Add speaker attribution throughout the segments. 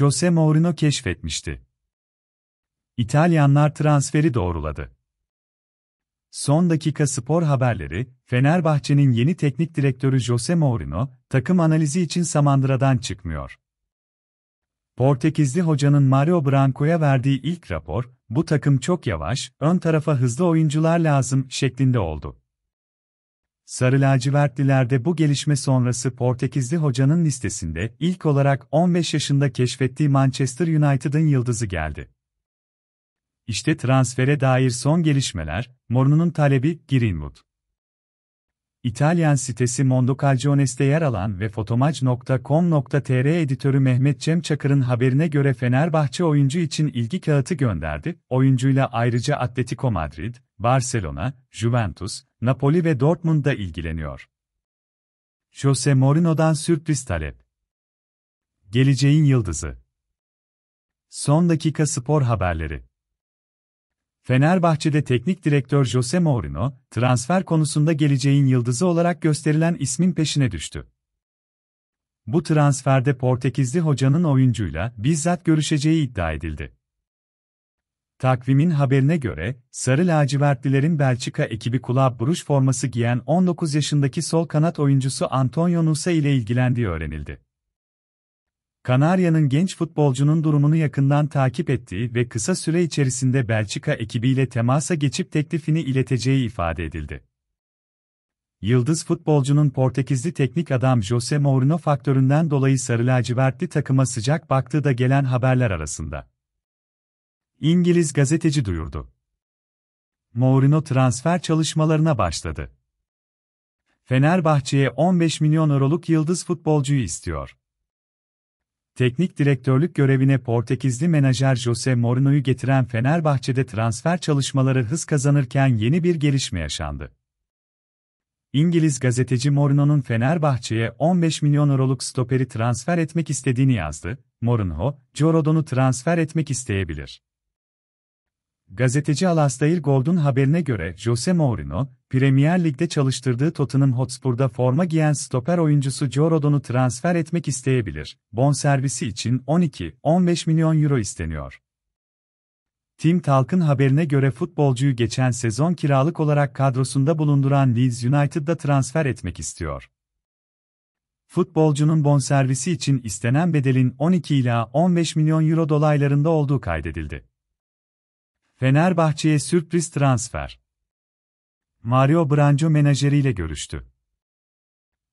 Speaker 1: Jose Mourinho keşfetmişti. İtalyanlar transferi doğruladı. Son dakika spor haberleri, Fenerbahçe'nin yeni teknik direktörü Jose Mourinho, takım analizi için Samandıra'dan çıkmıyor. Portekizli hocanın Mario Branco'ya verdiği ilk rapor, bu takım çok yavaş, ön tarafa hızlı oyuncular lazım şeklinde oldu. Sarı lacivertlilerde bu gelişme sonrası Portekizli hocanın listesinde ilk olarak 15 yaşında keşfettiği Manchester United'ın yıldızı geldi. İşte transfere dair son gelişmeler, Mourinho'nun talebi Greenwood. İtalyan sitesi Mondo yer alan ve fotomaj.com.tr editörü Mehmet Cem Çakır'ın haberine göre Fenerbahçe oyuncu için ilgi kağıtı gönderdi. Oyuncuyla ayrıca Atletico Madrid, Barcelona, Juventus, Napoli ve Dortmund da ilgileniyor. Jose Mourinho'dan sürpriz talep. Geleceğin yıldızı. Son dakika spor haberleri. Fenerbahçe'de teknik direktör Jose Mourinho, transfer konusunda geleceğin yıldızı olarak gösterilen ismin peşine düştü. Bu transferde Portekizli hocanın oyuncuyla bizzat görüşeceği iddia edildi. Takvimin haberine göre, Sarı Lacivertlilerin Belçika ekibi Kulab Bruş forması giyen 19 yaşındaki sol kanat oyuncusu Antonio Nusa ile ilgilendiği öğrenildi. Kanarya'nın genç futbolcunun durumunu yakından takip ettiği ve kısa süre içerisinde Belçika ekibiyle temasa geçip teklifini ileteceği ifade edildi. Yıldız futbolcunun Portekizli teknik adam Jose Mourinho faktöründen dolayı sarı lacivertli takıma sıcak baktığı da gelen haberler arasında. İngiliz gazeteci duyurdu. Mourinho transfer çalışmalarına başladı. Fenerbahçe'ye 15 milyon euroluk yıldız futbolcuyu istiyor. Teknik direktörlük görevine Portekizli menajer Jose Mourinho'yu getiren Fenerbahçe'de transfer çalışmaları hız kazanırken yeni bir gelişme yaşandı. İngiliz gazeteci Mourinho'nun Fenerbahçe'ye 15 milyon euroluk stoperi transfer etmek istediğini yazdı. Mourinho, Jorodon'u transfer etmek isteyebilir. Gazeteci Alastair Gold'un haberine göre Jose Mourinho, Premier Lig'de çalıştırdığı Tottenham Hotspur'da forma giyen stoper oyuncusu Joe Rodon'u transfer etmek isteyebilir. Bon servisi için 12-15 milyon euro isteniyor. Tim Talk'ın haberine göre futbolcuyu geçen sezon kiralık olarak kadrosunda bulunduran Leeds United'da transfer etmek istiyor. Futbolcunun bonservisi için istenen bedelin 12 ila 15 milyon euro dolaylarında olduğu kaydedildi. Fenerbahçe'ye sürpriz transfer. Mario Branco menajeriyle görüştü.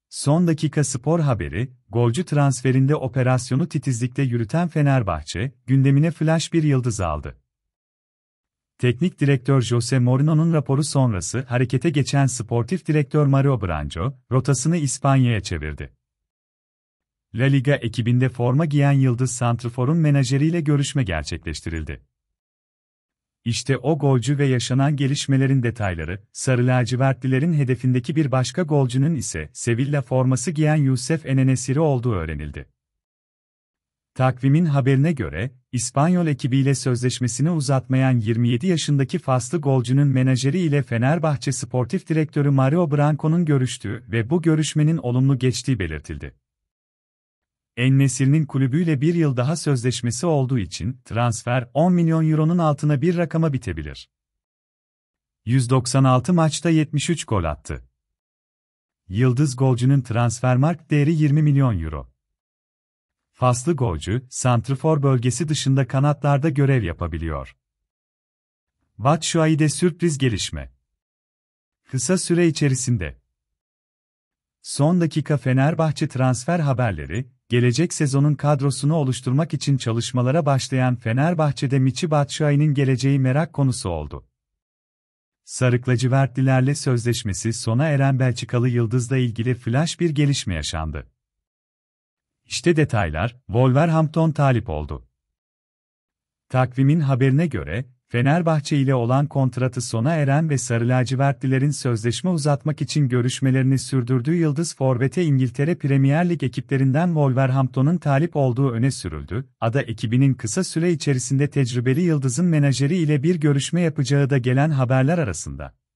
Speaker 1: Son dakika spor haberi, golcü transferinde operasyonu titizlikle yürüten Fenerbahçe, gündemine flash bir yıldız aldı. Teknik direktör Jose Mourinho'nun raporu sonrası harekete geçen sportif direktör Mario Branco, rotasını İspanya'ya çevirdi. La Liga ekibinde forma giyen Yıldız Santrfor'un menajeriyle görüşme gerçekleştirildi. İşte o golcü ve yaşanan gelişmelerin detayları, Sarı lacivertlilerin hedefindeki bir başka golcünün ise Sevilla forması giyen Yusef Enenesiri olduğu öğrenildi. Takvimin haberine göre, İspanyol ekibiyle sözleşmesini uzatmayan 27 yaşındaki Faslı golcünün menajeri ile Fenerbahçe Sportif Direktörü Mario Branco'nun görüştüğü ve bu görüşmenin olumlu geçtiği belirtildi en kulübüyle bir yıl daha sözleşmesi olduğu için transfer 10 milyon euronun altına bir rakama bitebilir. 196 maçta 73 gol attı. Yıldız golcünün transfer mark değeri 20 milyon euro. Faslı golcü, santrifor bölgesi dışında kanatlarda görev yapabiliyor. Batshuayi'de sürpriz gelişme. Kısa süre içerisinde Son dakika Fenerbahçe transfer haberleri, gelecek sezonun kadrosunu oluşturmak için çalışmalara başlayan Fenerbahçe'de Miçi Batshuayi'nin geleceği merak konusu oldu. Sarıklacıvertlilerle sözleşmesi sona eren Belçikalı Yıldız'la ilgili flash bir gelişme yaşandı. İşte detaylar, Wolverhampton talip oldu. Takvimin haberine göre, Fenerbahçe ile olan kontratı sona eren ve Sarı Lacivertlilerin sözleşme uzatmak için görüşmelerini sürdürdüğü Yıldız Forvet'e İngiltere Premier Lig ekiplerinden Wolverhampton'un talip olduğu öne sürüldü. Ada ekibinin kısa süre içerisinde tecrübeli Yıldız'ın menajeri ile bir görüşme yapacağı da gelen haberler arasında.